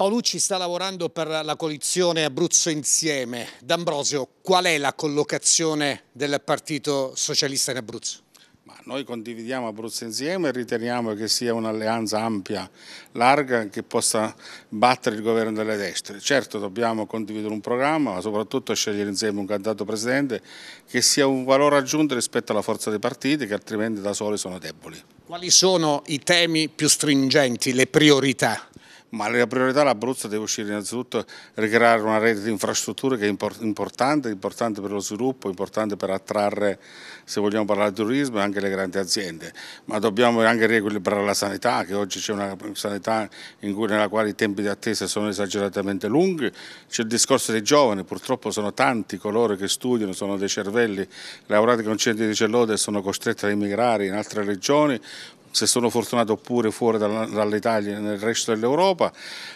Paolucci sta lavorando per la coalizione Abruzzo Insieme. D'Ambrosio, qual è la collocazione del Partito Socialista in Abruzzo? Ma noi condividiamo Abruzzo Insieme e riteniamo che sia un'alleanza ampia, larga, che possa battere il governo delle destre. Certo dobbiamo condividere un programma, ma soprattutto scegliere insieme un candidato presidente che sia un valore aggiunto rispetto alla forza dei partiti che altrimenti da soli sono deboli. Quali sono i temi più stringenti, le priorità? ma la priorità all'Abruzzo deve uscire innanzitutto ricreare una rete di infrastrutture che è importante, importante per lo sviluppo, importante per attrarre, se vogliamo parlare di turismo, anche le grandi aziende, ma dobbiamo anche riequilibrare la sanità, che oggi c'è una sanità cui, nella quale i tempi di attesa sono esageratamente lunghi, c'è il discorso dei giovani, purtroppo sono tanti coloro che studiano, sono dei cervelli lavorati con centri di cellode e sono costretti ad emigrare in altre regioni se sono fortunato oppure fuori dall'Italia e nel resto dell'Europa,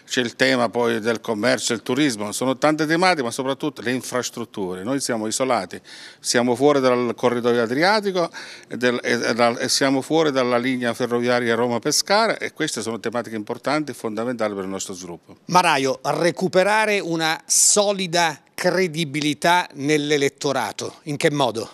c'è il tema poi del commercio e del turismo, sono tante tematiche ma soprattutto le infrastrutture, noi siamo isolati, siamo fuori dal corridoio adriatico e, del, e, e siamo fuori dalla linea ferroviaria Roma-Pescara e queste sono tematiche importanti e fondamentali per il nostro sviluppo. Maraio, recuperare una solida credibilità nell'elettorato, in che modo?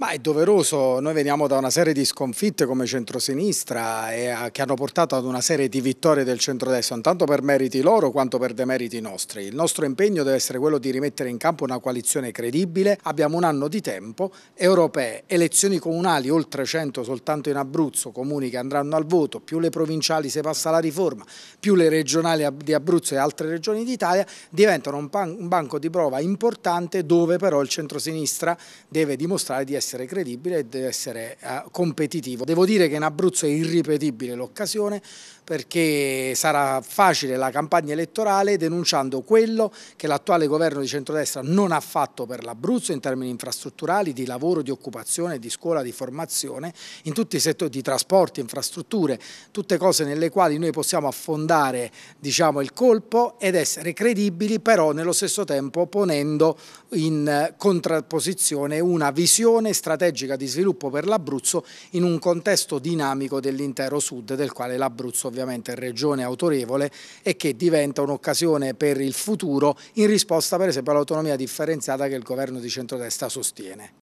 Ma è doveroso, noi veniamo da una serie di sconfitte come centrosinistra e a, eh, che hanno portato ad una serie di vittorie del centrodestra, non tanto per meriti loro quanto per demeriti nostri. Il nostro impegno deve essere quello di rimettere in campo una coalizione credibile, abbiamo un anno di tempo, europee, elezioni comunali oltre 100 soltanto in Abruzzo, comuni che andranno al voto, più le provinciali se passa la riforma, più le regionali di Abruzzo e altre regioni d'Italia, diventano un, un banco di prova importante dove però il centrosinistra deve dimostrare di essere essere credibile e deve essere eh, competitivo. Devo dire che in Abruzzo è irripetibile l'occasione perché sarà facile la campagna elettorale denunciando quello che l'attuale governo di centrodestra non ha fatto per l'Abruzzo in termini infrastrutturali, di lavoro, di occupazione, di scuola, di formazione, in tutti i settori di trasporti, infrastrutture, tutte cose nelle quali noi possiamo affondare diciamo, il colpo ed essere credibili però nello stesso tempo ponendo in eh, contrapposizione una visione strategica di sviluppo per l'Abruzzo in un contesto dinamico dell'intero sud, del quale l'Abruzzo ovviamente è regione autorevole e che diventa un'occasione per il futuro in risposta per esempio all'autonomia differenziata che il governo di centrodestra sostiene.